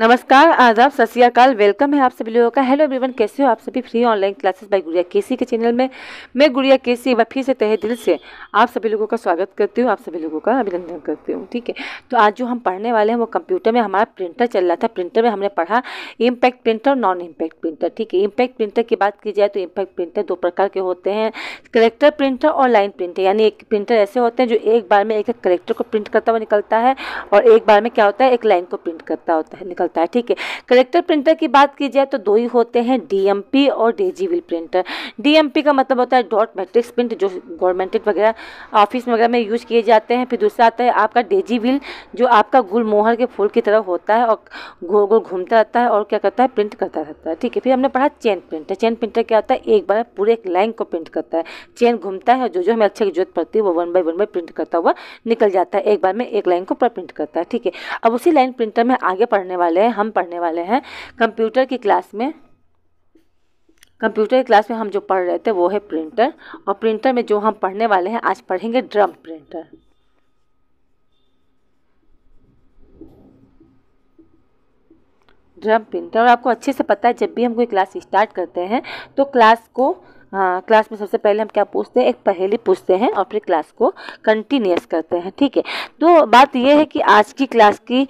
नमस्कार आदाब सत श्रीकाल वेलकम है आप सभी लोगों का हेलो एवरीवन कैसे हो आप सभी फ्री ऑनलाइन क्लासेस बाय गुड़िया केसी के चैनल में मैं गुड़िया केसी व फिर से तहे दिल से आप सभी लोगों का स्वागत करती हूँ आप सभी लोगों का अभिनंदन करती हूँ ठीक है तो आज जो हम पढ़ने वाले हैं वो कंप्यूटर में हमारा प्रिंटर चल रहा था प्रिंटर में हमने पढ़ा इम्पैक्ट प्रिंटर और नॉन इम्पैक्ट प्रिंटर ठीक है इम्पैक्ट प्रिंटर की बात की जाए तो इम्पैक्ट प्रिंटर दो प्रकार के होते हैं करेक्टर प्रिंटर और लाइन प्रिंटर यानी एक प्रिंटर ऐसे होते हैं जो एक बार में एक करेक्टर को प्रिंट करता हुआ निकलता है और एक बार में क्या होता है एक लाइन को प्रिंट करता होता है चलता है ठीक है करेक्टर प्रिंटर की बात की जाए तो दो ही होते हैं डीएमपी और डेजीविल प्रिंटर डीएमपी का मतलब होता है डॉट मैट्रिक्स प्रिंट जो गवर्नमेंटेड वगैरह ऑफिस वगैरह में यूज किए जाते हैं फिर दूसरा आता है आपका डेजीविल जो आपका गुलमोहर के फूल की तरह होता है और गोल गोल घूमता रहता है और क्या करता है प्रिंट करता रहता है ठीक है फिर हमने पढ़ा चैन प्रिंटर चैन प्रिंटर क्या होता है एक बार पूरे एक लाइन को प्रिंट करता है चैन घूमता है और जो जो हमें अच्छे की जरूरत पड़ती है वो one by one by print करता हुआ निकल जाता है एक बार में एक लाइन को पूरा प्रिंट करता है ठीक है अब उसी लाइन प्रिंटर में आगे पढ़ने वाले वाले हैं हम पढ़ने वाले हैं कंप्यूटर की क्लास में कंप्यूटर की क्लास में हम जो पढ़ रहे थे वो है प्रिंटर और प्रिंटर में जो हम पढ़ने वाले हैं आज पढ़ेंगे ड्रम प्रिंटर ड्रम प्रिंटर और आपको अच्छे से पता है जब भी हम कोई क्लास स्टार्ट करते हैं तो क्लास को आ, हाँ, क्लास में सबसे पहले हम क्या पूछते हैं एक पहेली पूछते हैं और फिर क्लास को कंटिन्यूस करते हैं ठीक है तो बात यह है कि आज की क्लास की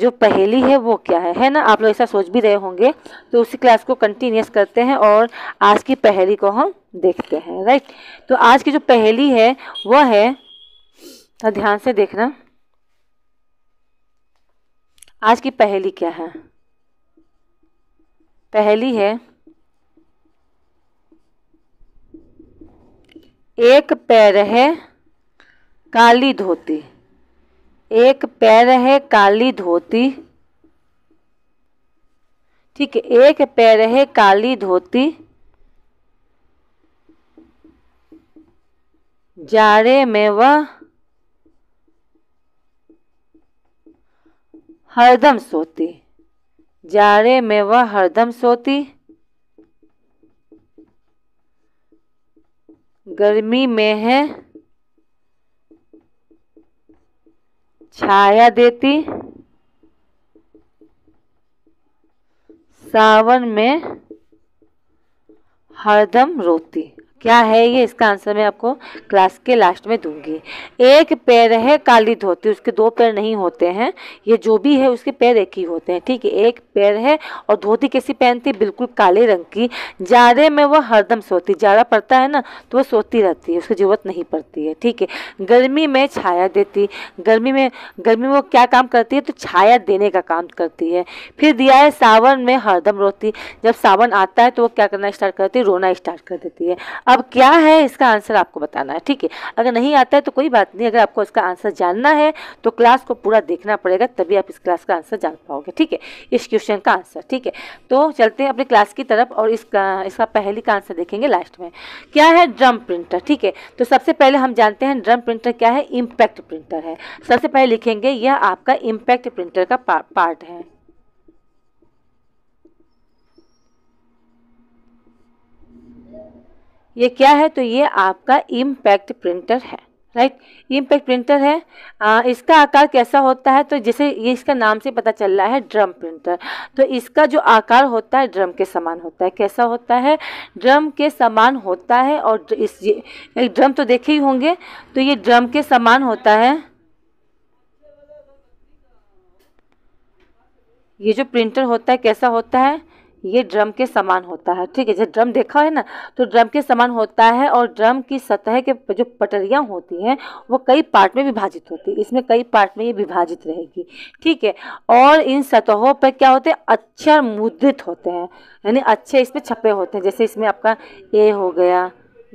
जो पहेली है वो क्या है है ना आप लोग ऐसा सोच भी रहे होंगे तो उसी क्लास को कंटिन्यूस करते हैं और आज की पहेली को हम देखते हैं राइट तो आज की जो पहेली है वह है ध्यान से देखना आज की पहेली क्या है पहली है एक पैर है काली धोती एक पैर है काली धोती ठीक है एक पैर है काली धोती जाड़े में वह हरदम सोती जाड़े में वह हरदम सोती गर्मी में है छाया देती सावन में हरदम रोती क्या है ये इसका आंसर मैं आपको क्लास के लास्ट में दूंगी एक पैर है काली धोती उसके दो पैर नहीं होते हैं ये जो भी है उसके पैर एक ही होते हैं ठीक है एक पैर है और धोती कैसी पहनती है बिल्कुल काले रंग की जाड़े में वह हरदम सोती जाड़ा पड़ता है ना तो वह सोती रहती है उसकी ज़रूरत नहीं पड़ती है ठीक है गर्मी में छाया देती गर्मी में गर्मी में वो क्या काम करती है तो छाया देने का काम करती है फिर दिया है सावन में हरदम रोती जब सावन आता है तो वो क्या करना स्टार्ट करती है रोना स्टार्ट कर देती है अब क्या है इसका आंसर आपको बताना है ठीक है अगर नहीं आता है तो कोई बात नहीं अगर आपको इसका आंसर जानना है तो क्लास को पूरा देखना पड़ेगा तभी आप इस क्लास का आंसर जान पाओगे ठीक है इस क्वेश्चन का आंसर ठीक है तो चलते हैं अपने क्लास की तरफ और इसका इसका पहली का आंसर देखेंगे लास्ट में क्या है ड्रम प्रिंटर ठीक है तो सबसे पहले हम जानते हैं ड्रम प्रिंटर क्या है इम्पैक्ट प्रिंटर है सबसे पहले लिखेंगे यह आपका इम्पैक्ट प्रिंटर का पार्ट है ये क्या है तो ये आपका इम्पैक्ट प्रिंटर है राइट इम्पैक्ट प्रिंटर है आ, इसका आकार कैसा होता है तो जैसे ये इसका नाम से पता चल रहा है ड्रम प्रिंटर तो इसका जो आकार होता है ड्रम के समान होता है कैसा होता है ड्रम के समान होता है और इस ये ड्रम तो देखे ही होंगे तो ये ड्रम के समान होता है ये जो प्रिंटर होता है कैसा होता है ये ड्रम के समान होता है ठीक है जब ड्रम देखा है ना तो ड्रम के समान होता है और ड्रम की सतह के जो पटरियाँ होती हैं वो कई पार्ट में विभाजित होती है इसमें कई पार्ट में ये विभाजित रहेगी ठीक है और इन सतहों पर क्या होते हैं अक्षर मुद्रित होते हैं यानी अच्छे इसमें छपे होते हैं जैसे इसमें आपका ए हो गया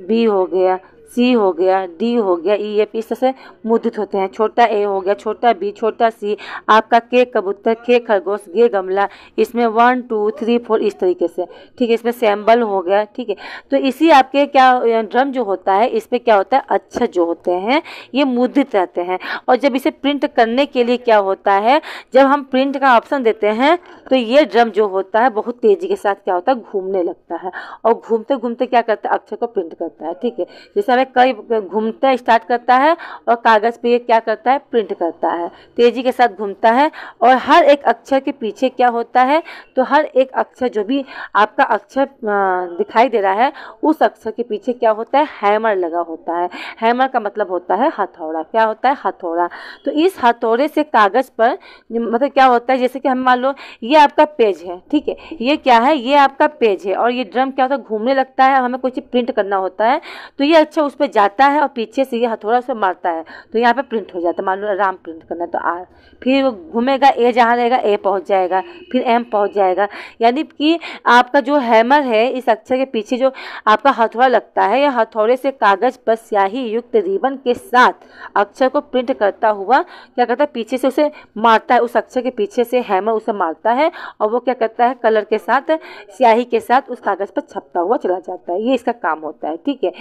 बी हो गया सी हो गया डी हो गया ई e, एफ इस तरह से मुद्रित होते हैं छोटा ए हो गया छोटा बी छोटा सी आपका के कबूतर के खरगोश गे गमला इसमें वन टू थ्री फोर इस तरीके से ठीक है इसमें सैम्बल हो गया ठीक है तो इसी आपके क्या ड्रम जो होता है इस पर क्या होता है अच्छा जो होते हैं ये मुद्रित रहते हैं और जब इसे प्रिंट करने के लिए क्या होता है जब हम प्रिंट का ऑप्शन देते हैं तो ये ड्रम जो होता है बहुत तेज़ी के साथ क्या होता है घूमने लगता है और घूमते घूमते क्या करता है अक्षर को प्रिंट करता है ठीक है जैसे समय कई घूमता स्टार्ट करता है और कागज़ पे ये क्या करता है प्रिंट करता है तेज़ी के साथ घूमता है और हर एक अक्षर के पीछे क्या होता है तो हर एक अक्षर जो भी आपका अक्षर दिखाई दे रहा है उस अक्षर के पीछे क्या होता है हैमर लगा होता है हैमर का मतलब होता है हथौड़ा क्या होता है हथौड़ा तो इस हथौड़े से कागज़ पर मतलब क्या होता है जैसे कि हम मान लो ये आपका पेज है ठीक है ये क्या है ये आपका पेज है और ये ड्रम क्या होता है घूमने लगता है हमें कुछ प्रिंट करना होता है तो ये अच्छा तो उस पर जाता है और पीछे से ये हथौड़ा उस पर मारता है तो यहाँ पे प्रिंट हो जाता है मान लो राम प्रिंट करना है तो आर फिर वो घूमेगा ए जहाँ रहेगा ए पहुँच जाएगा फिर एम पहुँच जाएगा यानी कि आपका जो हैमर है इस अक्षर के पीछे जो आपका हथौड़ा लगता है या हथौड़े से कागज़ पर स्याही युक्त रिबन के साथ अक्षर को प्रिंट करता हुआ क्या करता है पीछे से उसे मारता है उस अक्षर के पीछे से हैमर उसे मारता है और वो क्या करता है कलर के साथ स्याही के साथ उस कागज़ पर छपता हुआ चला जाता है ये इसका काम होता है ठीक है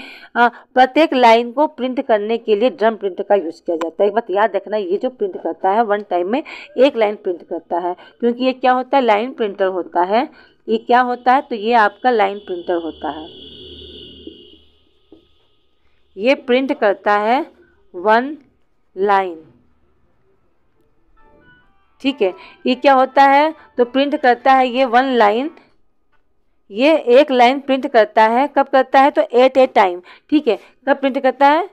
प्रत्येक लाइन को प्रिंट करने के लिए ड्रम प्रिंट का यूज़ किया जाता है एक बात याद रखना ये जो प्रिंट करता है वन टाइम में एक लाइन प्रिंट करता है क्योंकि ये क्या होता है लाइन प्रिंटर होता है ये क्या होता है तो ये आपका लाइन प्रिंटर होता है ये प्रिंट करता है वन लाइन ठीक है ये क्या होता है तो प्रिंट करता है ये वन लाइन ये एक लाइन प्रिंट करता है कब करता है तो एट ए टाइम ठीक है कब प्रिंट करता है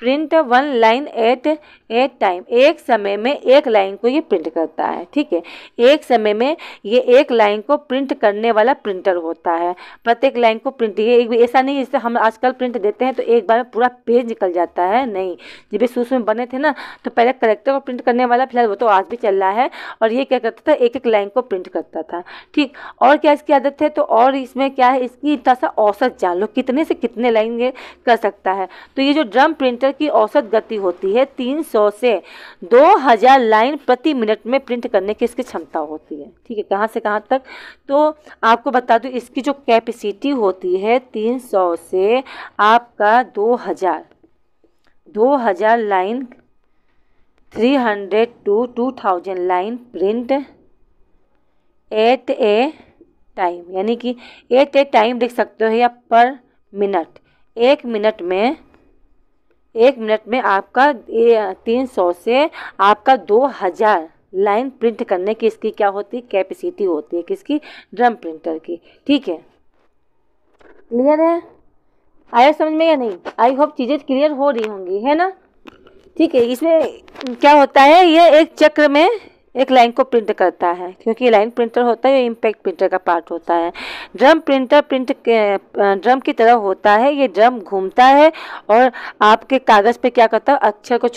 print one line at at time एक समय में एक लाइन को ये प्रिंट करता है ठीक है एक समय में ये एक लाइन को प्रिंट करने वाला प्रिंटर होता है प्रत्येक लाइन को प्रिंट ये एक ऐसा नहीं जैसे हम आजकल प्रिंट देते हैं तो एक बार में पूरा पेज निकल जाता है नहीं जब ये सूस में बने थे ना तो पहले करेक्टर को प्रिंट करने वाला फिलहाल वो तो आज भी चल रहा है और ये क्या करता था एक एक लाइन को प्रिंट करता था ठीक और क्या इसकी आदत है तो और इसमें क्या है इसकी इतना सा औसत जान लो कितने से कितने लाइन ये कर सकता है तो ये जो ड्रम प्रिंटर प्रिंटर की औसत गति होती है 300 से 2000 लाइन प्रति मिनट में प्रिंट करने की इसकी क्षमता होती है ठीक है कहाँ से कहाँ तक तो आपको बता दूँ इसकी जो कैपेसिटी होती है 300 से आपका 2000 2000 line 300 to 2000 line print at a time यानी कि एट ए टाइम लिख सकते हो या पर मिनट एक मिनट में एक मिनट में आपका तीन सौ से आपका दो हज़ार लाइन प्रिंट करने की इसकी क्या होती है कैपेसिटी होती है किसकी ड्रम प्रिंटर की ठीक है क्लियर है आया समझ में या नहीं आई होप चीज़ें क्लियर हो रही होंगी है ना ठीक है इसमें क्या होता है ये एक चक्र में एक लाइन को प्रिंट करता है क्योंकि लाइन प्रिंटर होता है ये इम्पैक्ट प्रिंटर का पार्ट होता है ड्रम प्रिंटर प्रिंट ड्रम की तरह होता है ये ड्रम घूमता है और आपके कागज़ पे क्या करता है अक्षर को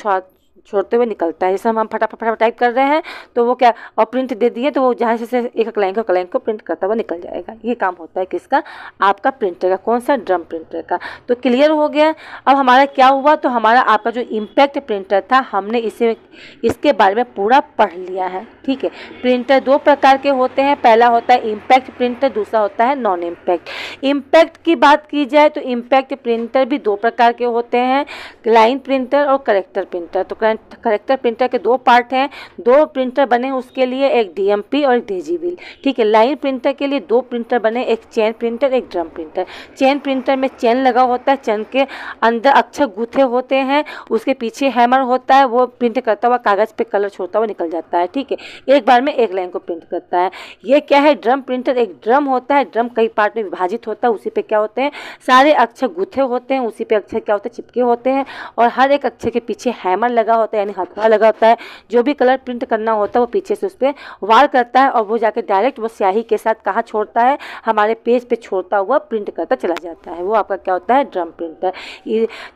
छोड़ते हुए निकलता है जैसे हम हम फटाफट फटाफट टाइप कर रहे हैं तो वो क्या और प्रिंट दे दिए तो वो जहाँ से एक क्लाइंक और को को प्रिंट करता हुआ निकल जाएगा ये काम होता है किसका आपका प्रिंटर का कौन सा ड्रम प्रिंटर का तो क्लियर हो गया अब हमारा क्या हुआ तो हमारा आपका जो इम्पैक्ट प्रिंटर था हमने इसे इसके बारे में पूरा पढ़ लिया है ठीक है प्रिंटर दो प्रकार के होते हैं पहला होता है इम्पैक्ट प्रिंटर दूसरा होता है नॉन इम्पैक्ट इम्पैक्ट की बात की जाए तो इम्पैक्ट प्रिंटर भी दो प्रकार के होते हैं लाइन प्रिंटर और करेक्टर प्रिंटर तो करेक्टर प्रिंटर के दो पार्ट हैं दो प्रिंटर बने उसके लिए एक डीएमपी और एक डेजी ठीक है लाइन प्रिंटर के लिए दो प्रिंटर बने एक चैन प्रिंटर एक ड्रम प्रिंटर चैन प्रिंटर में चेन लगा होता है चैन के अंदर अक्षर गूथे होते हैं उसके पीछे हैमर होता है वो प्रिंट करता हुआ कागज़ पे कलर छोड़ता हुआ निकल जाता है ठीक है एक बार में एक लाइन को प्रिंट करता है ये क्या है ड्रम प्रिंटर एक ड्रम होता है ड्रम कई पार्ट में विभाजित होता है उसी पर क्या होते हैं सारे अक्षर गूथे होते हैं उसी पे अक्षर क्या होते हैं चिपके होते हैं और हर एक अक्षर के पीछे हैमर लगा होता है होता है यानी हथवा लगा होता है जो भी कलर प्रिंट करना होता है वो पीछे से उस पर वार करता है और वो जाकर डायरेक्ट वो स्याही के साथ कहाँ छोड़ता है हमारे पेज पे छोड़ता हुआ प्रिंट करता चला जाता है वो आपका क्या होता है ड्रम प्रिंटर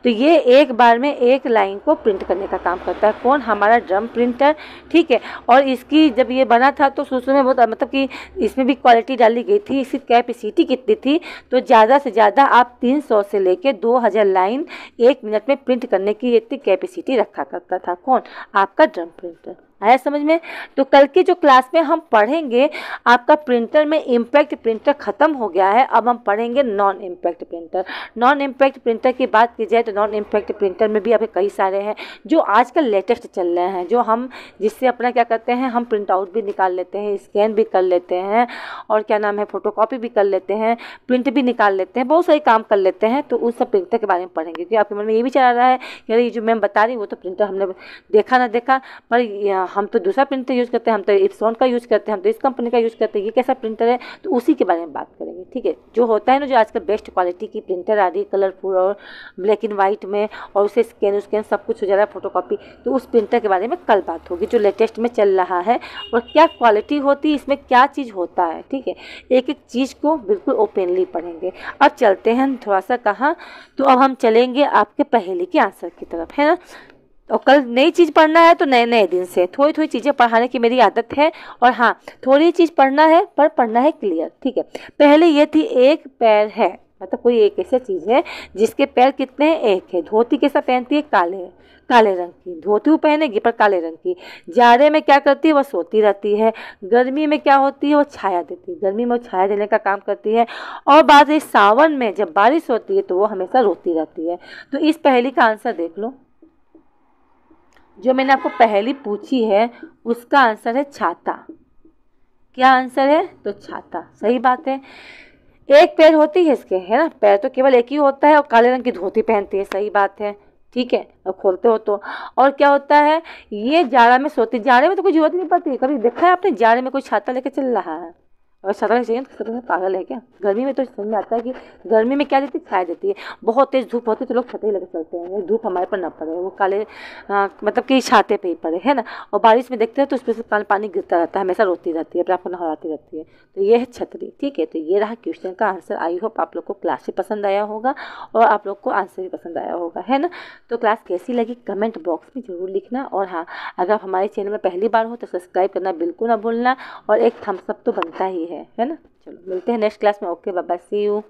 तो ये एक बार में एक लाइन को प्रिंट करने का काम करता है कौन हमारा ड्रम प्रिंटर ठीक है और इसकी जब ये बना था तो शुरू में बहुत मतलब कि इसमें भी क्वालिटी डाली गई थी इसकी कैपेसिटी कितनी थी तो ज़्यादा से ज़्यादा आप 300 से लेकर 2000 लाइन एक मिनट में प्रिंट करने की इतनी कैपेसिटी रखा करता था था कौन आपका जम प्रिंटर आया समझ में तो कल की जो क्लास में हम पढ़ेंगे आपका प्रिंटर में इम्पैक्ट प्रिंटर ख़त्म हो गया है अब हम पढ़ेंगे non impact printer non impact printer की बात की जाए तो नॉन इम्पैक्ट प्रिंटर में भी अभी कई सारे हैं जो आजकल लेटेस्ट चल रहे हैं जो हम जिससे अपना क्या करते हैं हम प्रिंट आउट भी निकाल लेते हैं स्कैन भी कर लेते हैं और क्या नाम है फ़ोटो भी कर लेते हैं प्रिंट भी निकाल लेते हैं बहुत सारे काम कर लेते हैं तो उस सब प्रिंटर के बारे में पढ़ेंगे क्योंकि आपके मन में ये भी चला रहा है कि अरे जो मैम बता रही वो तो प्रिंटर हमने देखा ना देखा पर हम तो दूसरा प्रिंटर यूज़ करते हैं हम तो इप्सॉन का यूज़ करते हैं हम तो इस कंपनी का यूज़ करते हैं ये कैसा प्रिंटर है तो उसी के बारे में बात करेंगे ठीक है जो होता है ना जो आजकल बेस्ट क्वालिटी की प्रिंटर आ रही है कलरफुल और ब्लैक एंड वाइट में और उसे स्कैन उस्कैन सब कुछ हो जा रहा है फोटो तो उस प्रिंटर के बारे में कल बात होगी जो लेटेस्ट में चल रहा है और क्या क्वालिटी होती है इसमें क्या चीज़ होता है ठीक है एक एक चीज़ को बिल्कुल ओपनली पढ़ेंगे अब चलते हैं थोड़ा सा कहाँ तो अब हम चलेंगे आपके पहले के आंसर की तरफ है ना और कल नई चीज़ पढ़ना है तो नए नए दिन से थोड़ी थोड़ी चीज़ें पढ़ाने की मेरी आदत है और हाँ थोड़ी चीज़ पढ़ना है पर पढ़ना है क्लियर ठीक है पहले ये थी एक पैर है मतलब कोई एक ऐसी चीज़ है जिसके पैर कितने हैं एक है धोती कैसा पहनती है काले है काले रंग की धोती वो पहनेगी पर काले रंग की जाड़े में क्या करती है वह सोती रहती है गर्मी में क्या होती है वो छाया देती है गर्मी में वो छाया देने का काम करती है और बाद सावन में जब बारिश होती है तो वो हमेशा रोती रहती है तो इस पहली का आंसर देख लो जो मैंने आपको पहली पूछी है उसका आंसर है छाता क्या आंसर है तो छाता सही बात है एक पैर होती है इसके है ना पैर तो केवल एक ही होता है और काले रंग की धोती पहनती है सही बात है ठीक है अब खोलते हो तो और क्या होता है ये जाड़ा में सोती जाड़े में तो कोई जरूरत नहीं पड़ती कभी देखा है आपने जाड़े में कोई छाता लेके चल रहा है अगर सत्रह चाहिए तो सत्रह पागल है क्या गर्मी में तो समझ में आता है कि गर्मी में क्या देती है छाया देती है बहुत तेज़ धूप होती है तो लोग छतरी लगे चलते हैं धूप हमारे पर ना पड़े वो काले आ, मतलब कि छाते पे ही पड़े है ना और बारिश में देखते हैं तो उस पर से पानी गिरता रहता है हमेशा रोती रहती है अपने आपको नहराती रहती है तो ये है छतरी ठीक है तो ये रहा क्वेश्चन का आंसर आई होप आप लोग को क्लास भी पसंद आया होगा और आप लोग को आंसर भी पसंद आया होगा है ना तो क्लास कैसी लगी कमेंट बॉक्स में ज़रूर लिखना और हाँ अगर आप हमारे चैनल में पहली बार हो तो सब्सक्राइब करना बिल्कुल ना भूलना और एक थम्सअप तो बनता ही है है है ना चलो मिलते हैं नेक्स्ट क्लास में ओके बाबा सी यू